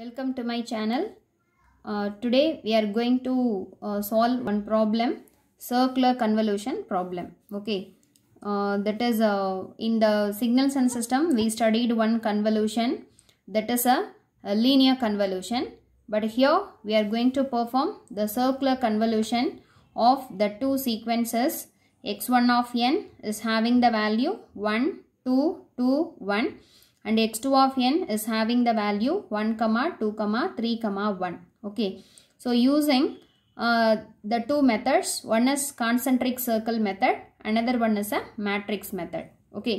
welcome to my channel uh, today we are going to uh, solve one problem circular convolution problem okay uh, that is uh, in the signals and system we studied one convolution that is a, a, linear convolution but here we are going to perform the circular convolution of the two sequences x1 of n is having the value 1 2 2 1 and x2 of n is having the value 1 comma 2 comma 3 comma 1 okay so using uh, the two methods one is concentric circle method another one is a matrix method okay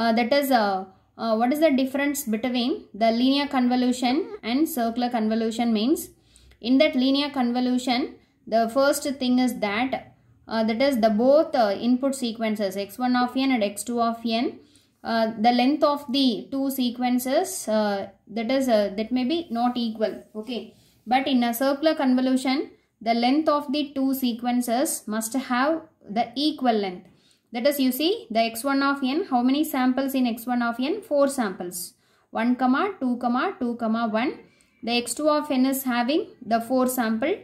uh, that is uh, uh what is the difference between the linear convolution and circular convolution means in that linear convolution the first thing is that uh, that is the both uh, input sequences x1 of n and x2 of n uh, the length of the two sequences uh, that is uh, that may be not equal okay but in a circular convolution the length of the two sequences must have the equal length that is you see the x1 of n how many samples in x1 of n 4 samples 1 comma 2 comma 2 comma 1 the x2 of n is having the 4 sample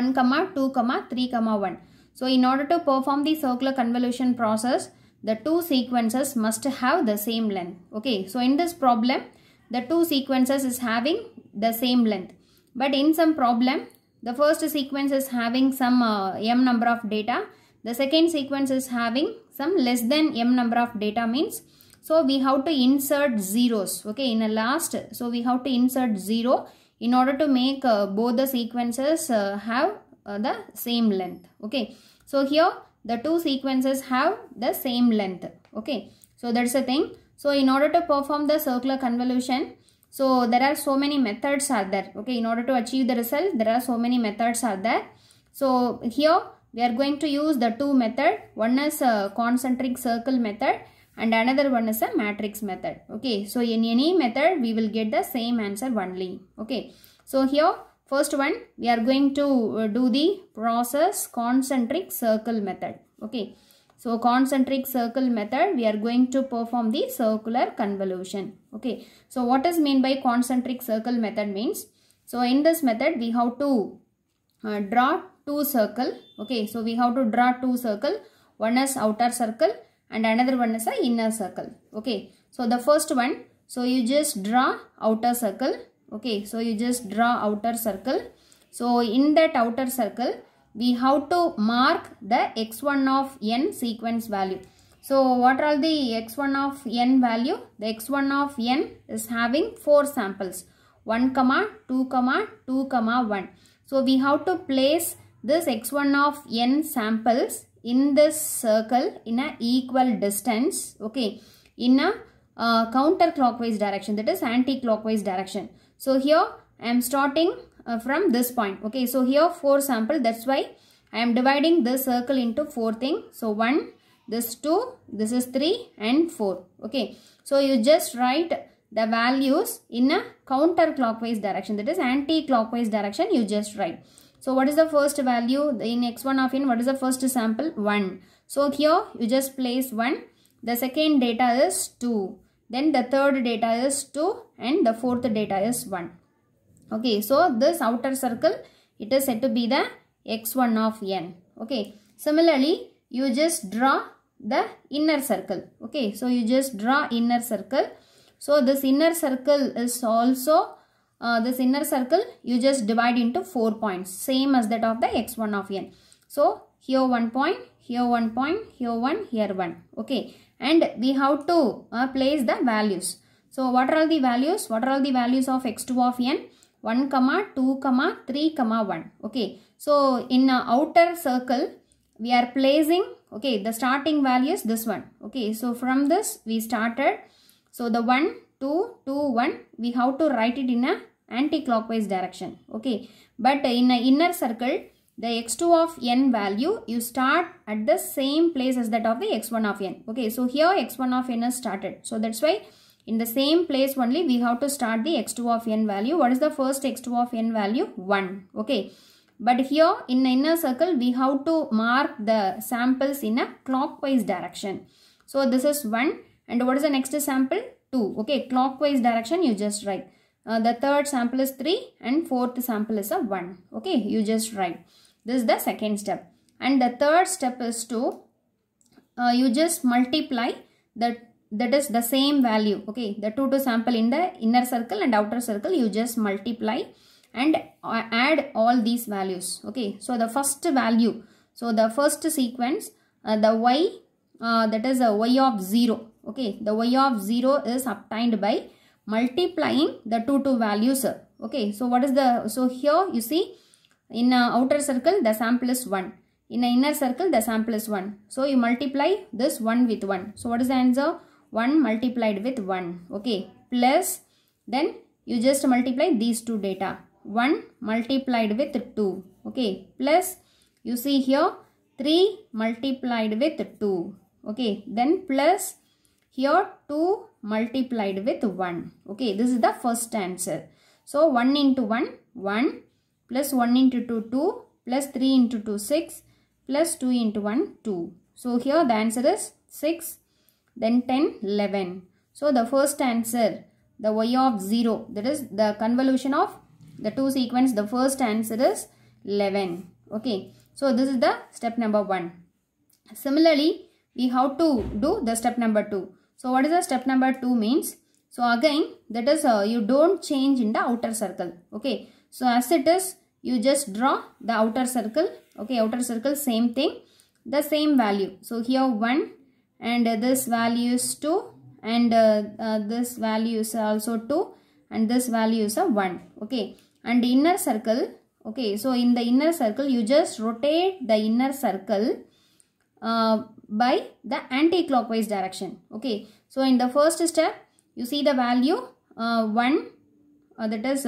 1 comma 2 comma 3 comma 1 so in order to perform the circular convolution process the two sequences must have the same length. Okay, so in this problem, the two sequences is having the same length. But in some problem, the first sequence is having some uh, m number of data. The second sequence is having some less than m number of data means. So we have to insert zeros. Okay, in a last, so we have to insert zero in order to make uh, both the sequences uh, have uh, the same length. Okay, so here the two sequences have the same length okay so that's the thing so in order to perform the circular convolution so there are so many methods are there okay in order to achieve the result there are so many methods are there so here we are going to use the two method one is a concentric circle method and another one is a matrix method okay so in any method we will get the same answer only okay so here First one, we are going to uh, do the process concentric circle method. Okay. So, concentric circle method, we are going to perform the circular convolution. Okay. So, what is mean by concentric circle method means? So, in this method, we have to uh, draw two circle. Okay. So, we have to draw two circle. One is outer circle and another one is a inner circle. Okay. So, the first one, so you just draw outer circle okay so you just draw outer circle so in that outer circle we have to mark the x1 of n sequence value so what are the x1 of n value the x1 of n is having four samples 1 comma 2 comma 2 comma 1 so we have to place this x1 of n samples in this circle in a equal distance okay in a uh, counterclockwise direction that is anti-clockwise direction so here I am starting uh, from this point. Okay, so here 4 sample. That's why I am dividing the circle into 4 thing. So 1, this 2, this is 3 and 4. Okay, so you just write the values in a counterclockwise direction. That is anti-clockwise direction you just write. So what is the first value in x1 of n? What is the first sample? 1. So here you just place 1. The second data is 2 then the third data is 2 and the fourth data is 1 okay so this outer circle it is said to be the x1 of n okay similarly you just draw the inner circle okay so you just draw inner circle so this inner circle is also uh, this inner circle you just divide into four points same as that of the x1 of n so here one point here one point here one here one okay and we have to uh, place the values. So what are all the values? What are all the values of x2 of n? 1 comma 2 comma 3 comma 1 okay so in uh, outer circle we are placing okay the starting values. this one okay so from this we started so the 1 2 2 1 we have to write it in a anti-clockwise direction okay but in a inner circle the x2 of n value, you start at the same place as that of the x1 of n. Okay, so here x1 of n is started. So that's why in the same place only we have to start the x2 of n value. What is the first x2 of n value? 1. Okay. But here in the inner circle we have to mark the samples in a clockwise direction. So this is 1 and what is the next sample? 2. Okay, clockwise direction you just write. Uh, the third sample is 3 and fourth sample is a 1. Okay, you just write. This is the second step. And the third step is to, uh, you just multiply that that is the same value okay the 2 to sample in the inner circle and outer circle you just multiply and uh, add all these values okay so the first value so the first sequence uh, the y uh, that is the y of 0 okay the y of 0 is obtained by multiplying the two two values okay so what is the so here you see in outer circle, the sample is 1. In inner circle, the sample is 1. So, you multiply this 1 with 1. So, what is the answer? 1 multiplied with 1. Okay. Plus, then you just multiply these two data. 1 multiplied with 2. Okay. Plus, you see here, 3 multiplied with 2. Okay. Then plus, here 2 multiplied with 1. Okay. This is the first answer. So, 1 into 1, 1 plus 1 into 2 2 plus 3 into 2 6 plus 2 into 1 2. So here the answer is 6 then 10 11. So the first answer the y of 0 that is the convolution of the two sequence the first answer is 11. Okay. So this is the step number 1. Similarly we have to do the step number 2. So what is the step number 2 means? So again that is uh, you don't change in the outer circle. Okay. So as it is you just draw the outer circle okay outer circle same thing the same value so here 1 and this value is 2 and uh, uh, this value is also 2 and this value is a 1 okay and inner circle okay so in the inner circle you just rotate the inner circle uh, by the anti-clockwise direction okay so in the first step you see the value uh, 1 uh, that is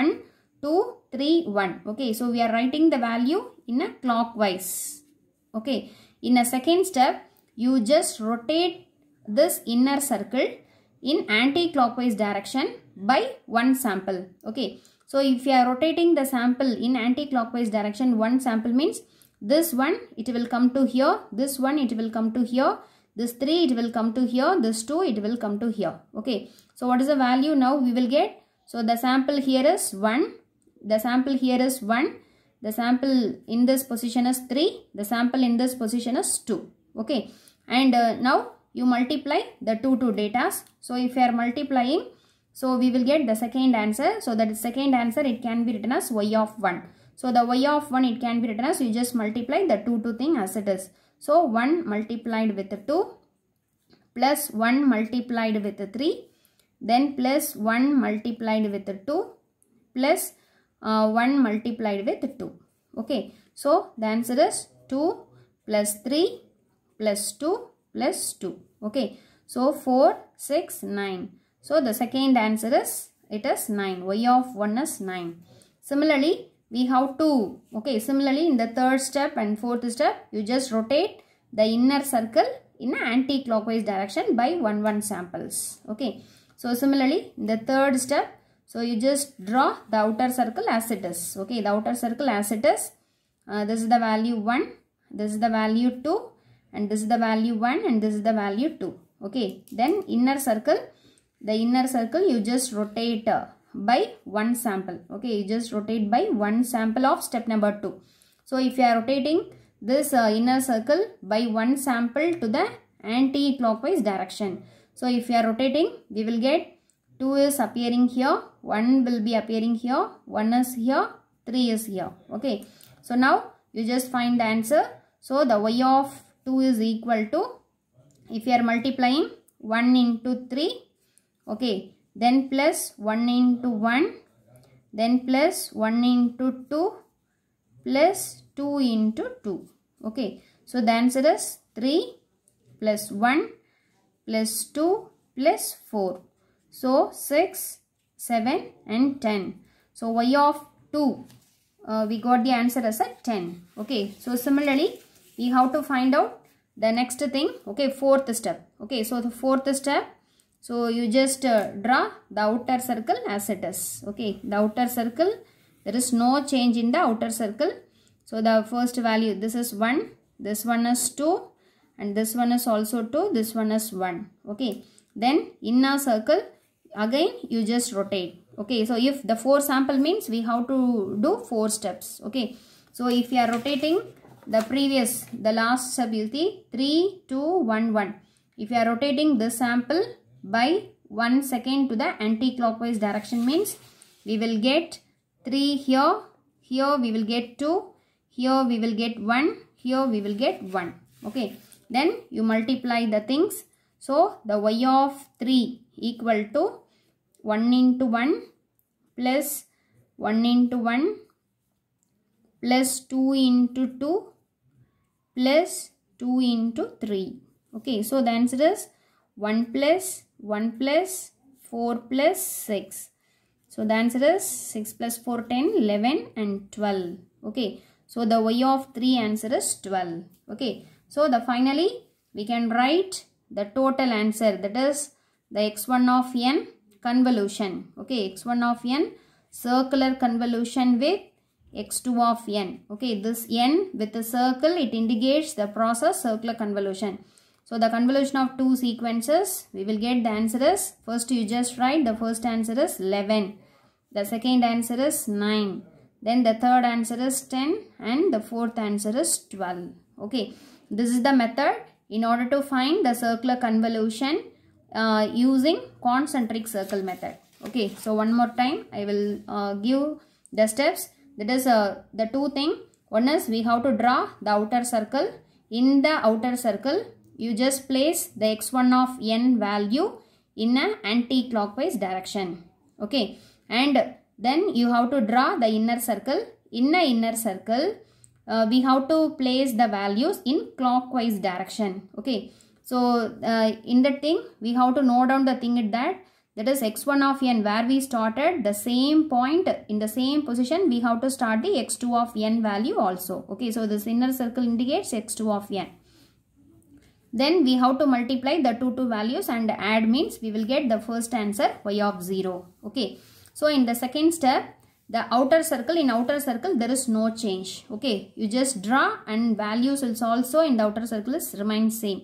1 2 3, 1. Okay, so we are writing the value in a clockwise. Okay, in a second step, you just rotate this inner circle in anti-clockwise direction by one sample. Okay, so if you are rotating the sample in anti-clockwise direction, one sample means this one, it will come to here, this one, it will come to here, this 3, it will come to here, this 2, it will come to here. Okay, so what is the value now we will get? So the sample here is 1, the sample here is 1 the sample in this position is 3 the sample in this position is 2 okay and uh, now you multiply the two two data so if you are multiplying so we will get the second answer so that second answer it can be written as y of 1 so the y of 1 it can be written as you just multiply the two two thing as it is so 1 multiplied with 2 plus 1 multiplied with 3 then plus 1 multiplied with 2 plus uh, 1 multiplied with 2 okay so the answer is 2 plus 3 plus 2 plus 2 okay so 4 6 9 so the second answer is it is 9 y of 1 is 9 similarly we have 2 okay similarly in the third step and fourth step you just rotate the inner circle in an anti-clockwise direction by 1 1 samples okay so similarly in the third step so you just draw the outer circle as it is. Okay, the outer circle as it is. Uh, this is the value 1, this is the value 2 and this is the value 1 and this is the value 2. Okay, then inner circle, the inner circle you just rotate uh, by one sample. Okay, you just rotate by one sample of step number 2. So if you are rotating this uh, inner circle by one sample to the anti-clockwise direction. So if you are rotating, we will get 2 is appearing here, 1 will be appearing here, 1 is here, 3 is here. Okay. So now you just find the answer. So the y of 2 is equal to, if you are multiplying 1 into 3, okay, then plus 1 into 1, then plus 1 into 2, plus 2 into 2. Okay. So the answer is 3 plus 1 plus 2 plus 4. So 6, 7 and 10. So y of 2, uh, we got the answer as a 10. Okay, so similarly, we have to find out the next thing. Okay, fourth step. Okay, so the fourth step, so you just uh, draw the outer circle as it is. Okay, the outer circle, there is no change in the outer circle. So the first value, this is 1, this one is 2 and this one is also 2, this one is 1. Okay, then inner circle, again you just rotate okay so if the four sample means we have to do four steps okay so if you are rotating the previous the last step you see 3 2 1 1 if you are rotating this sample by 1 second to the anti-clockwise direction means we will get 3 here here we will get 2 here we will get 1 here we will get 1 okay then you multiply the things so the y of 3 equal to 1 into 1 plus 1 into 1 plus 2 into 2 plus 2 into 3. Okay, so the answer is 1 plus 1 plus 4 plus 6. So the answer is 6 plus 4 10 11 and 12. Okay, so the y of 3 answer is 12. Okay, so the finally we can write the total answer that is the x1 of n convolution. Okay, x1 of n circular convolution with x2 of n. Okay, this n with a circle, it indicates the process circular convolution. So, the convolution of two sequences, we will get the answer is, first you just write the first answer is 11. The second answer is 9. Then the third answer is 10 and the fourth answer is 12. Okay, this is the method in order to find the circular convolution uh, using concentric circle method. Okay, so one more time I will uh, give the steps. That is uh, the two thing. One is we have to draw the outer circle. In the outer circle, you just place the x1 of n value in an anti-clockwise direction. Okay, and then you have to draw the inner circle. In the inner circle, uh, we have to place the values in clockwise direction. Okay, so uh, in the thing, we have to note down the thing that that is x1 of n where we started the same point in the same position we have to start the x2 of n value also. Okay, so this inner circle indicates x2 of n. Then we have to multiply the two two values and add means we will get the first answer y of 0. Okay, so in the second step the outer circle in outer circle there is no change. Okay, you just draw and values also in the outer circle is remain same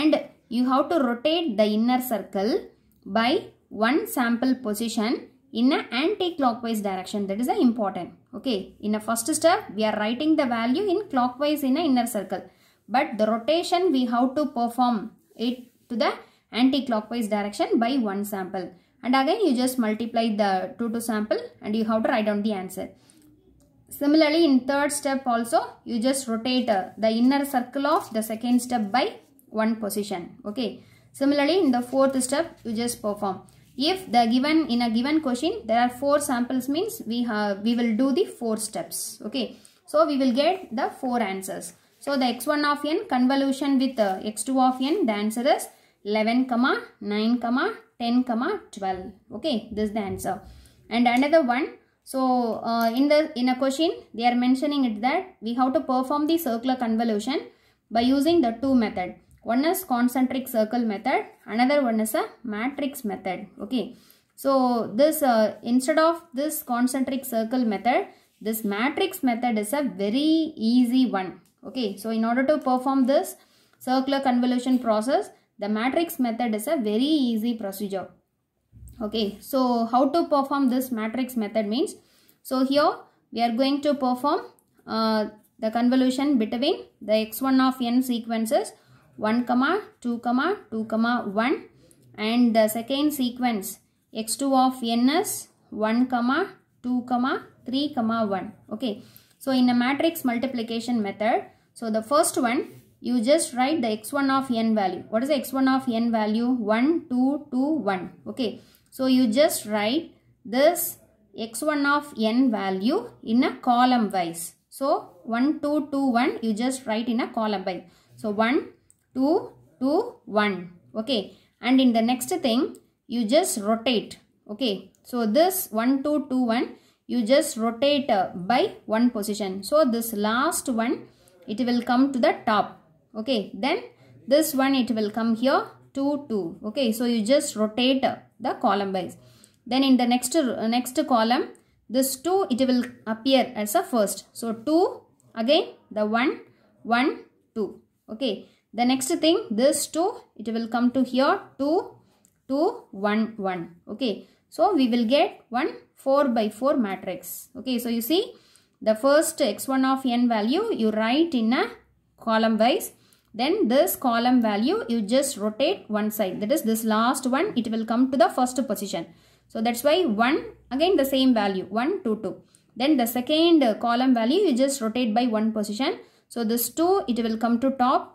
and you have to rotate the inner circle by one sample position in a anti-clockwise direction that is the important okay in the first step we are writing the value in clockwise in an inner circle but the rotation we have to perform it to the anti-clockwise direction by one sample and again you just multiply the 2 to sample and you have to write down the answer similarly in third step also you just rotate uh, the inner circle of the second step by one position. Okay. Similarly, in the fourth step, you just perform. If the given in a given question, there are four samples means we have we will do the four steps. Okay. So we will get the four answers. So the x1 of n convolution with the x2 of n, the answer is 11, comma 9, comma 10, comma 12. Okay, this is the answer. And another one, so uh, in the in a question, they are mentioning it that we have to perform the circular convolution by using the two method. One is concentric circle method, another one is a matrix method. Okay. So this uh, instead of this concentric circle method, this matrix method is a very easy one. Okay. So in order to perform this circular convolution process, the matrix method is a very easy procedure. Okay. So how to perform this matrix method means, so here we are going to perform uh, the convolution between the x1 of n sequences 1 comma 2 comma 2 comma 1 and the second sequence x2 of n is 1 comma 2 comma 3 comma 1 okay so in a matrix multiplication method so the first one you just write the x1 of n value what is the x1 of n value 1 2 2 1 okay so you just write this x1 of n value in a column wise so 1 2 2 1 you just write in a column wise so 1 2, 1. Okay. And in the next thing, you just rotate. Okay. So this 1, 2, 2, 1, you just rotate uh, by one position. So this last one, it will come to the top. Okay. Then this one, it will come here 2, 2. Okay. So you just rotate uh, the column wise. Then in the next, uh, next column, this 2, it will appear as a first. So 2, again the 1, 1, 2. Okay the next thing this 2 it will come to here 2 2 1 1 okay so we will get 1 4 by 4 matrix okay so you see the first x1 of n value you write in a column wise then this column value you just rotate one side that is this last one it will come to the first position so that's why 1 again the same value 1 2 2 then the second column value you just rotate by one position so this 2 it will come to top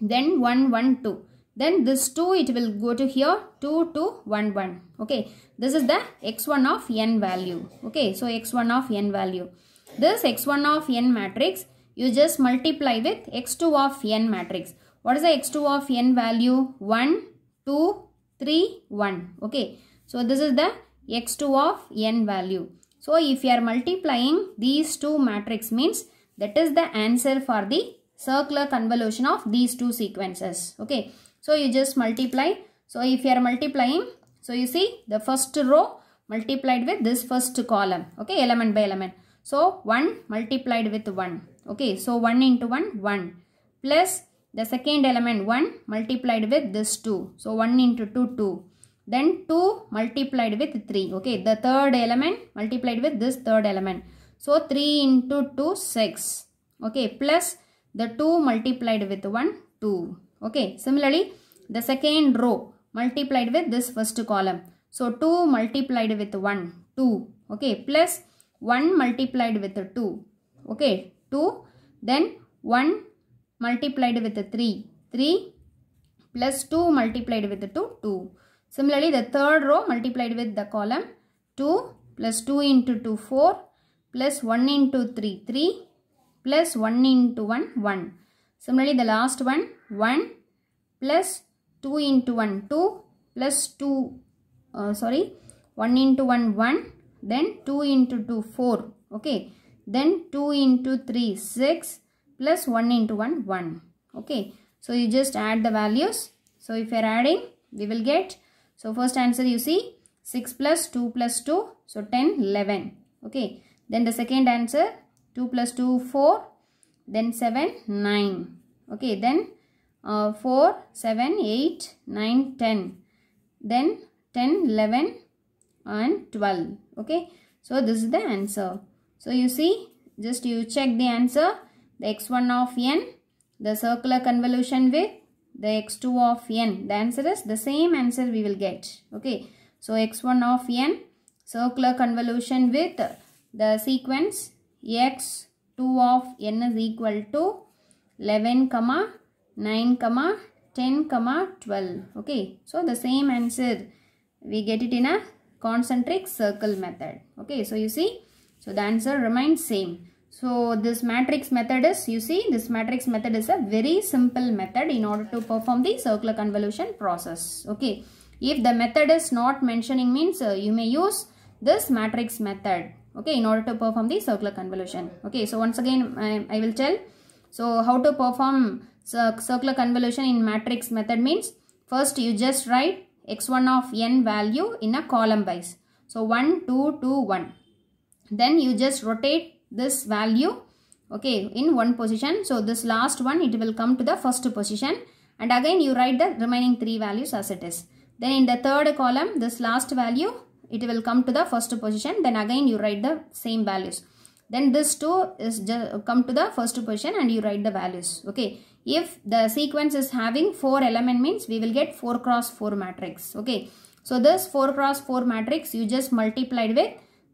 then 1 1 2 then this 2 it will go to here 2 2 1 1 okay this is the x1 of n value okay so x1 of n value this x1 of n matrix you just multiply with x2 of n matrix what is the x2 of n value 1 2 3 1 okay so this is the x2 of n value so if you are multiplying these two matrix means that is the answer for the circular convolution of these two sequences. Okay. So you just multiply. So if you are multiplying, so you see the first row multiplied with this first column. Okay. Element by element. So 1 multiplied with 1. Okay. So 1 into 1, 1. Plus the second element 1 multiplied with this 2. So 1 into 2, 2 then 2 multiplied with 3 okay the third element multiplied with this third element so 3 into 2 6 okay plus the 2 multiplied with 1, 2. Okay, similarly, the second row multiplied with this first column. So, 2 multiplied with 1, 2. Okay, plus 1 multiplied with 2. Okay, 2. Then 1 multiplied with 3, 3 plus 2 multiplied with 2, 2. Similarly, the third row multiplied with the column 2 plus 2 into 2, 4 plus 1 into 3, 3 plus 1 into 1, 1. Similarly, the last one, 1 plus 2 into 1, 2 plus 2, uh, sorry, 1 into 1, 1, then 2 into 2, 4, okay. Then 2 into 3, 6 plus 1 into 1, 1, okay. So, you just add the values. So, if you are adding, we will get, so first answer you see, 6 plus 2 plus 2, so 10, 11, okay. Then the second answer 2 plus 2 4 then 7 9 okay then uh, 4 7 8 9 10 then 10 11 and 12 okay so this is the answer so you see just you check the answer the x1 of n the circular convolution with the x2 of n the answer is the same answer we will get okay so x1 of n circular convolution with the sequence x 2 of n is equal to 11 comma 9 comma 10 comma 12 okay so the same answer we get it in a concentric circle method okay so you see so the answer remains same so this matrix method is you see this matrix method is a very simple method in order to perform the circular convolution process okay if the method is not mentioning means uh, you may use this matrix method okay in order to perform the circular convolution okay so once again I, I will tell so how to perform circular convolution in matrix method means first you just write x1 of n value in a column wise so 1 2 2 1 then you just rotate this value okay in one position so this last one it will come to the first position and again you write the remaining three values as it is then in the third column this last value it will come to the first position then again you write the same values then this 2 is just come to the first position and you write the values okay if the sequence is having 4 element means we will get 4 cross 4 matrix okay so this 4 cross 4 matrix you just multiplied with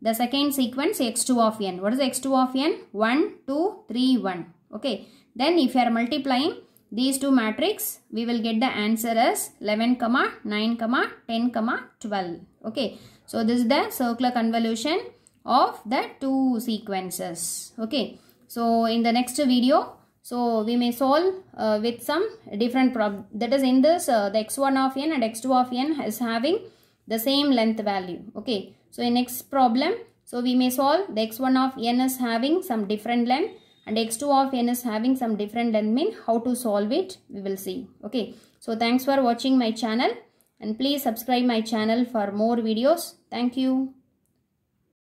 the second sequence x2 of n what is x2 of n 1 2 3 1 okay then if you are multiplying these two matrix we will get the answer as 11 comma 9 comma 10 comma 12 okay so this is the circular convolution of the two sequences. Okay. So in the next video, so we may solve uh, with some different problem. That is in this, uh, the x1 of n and x2 of n is having the same length value. Okay. So in next problem, so we may solve the x1 of n is having some different length and x2 of n is having some different length mean how to solve it we will see. Okay. So thanks for watching my channel and please subscribe my channel for more videos. Thank you.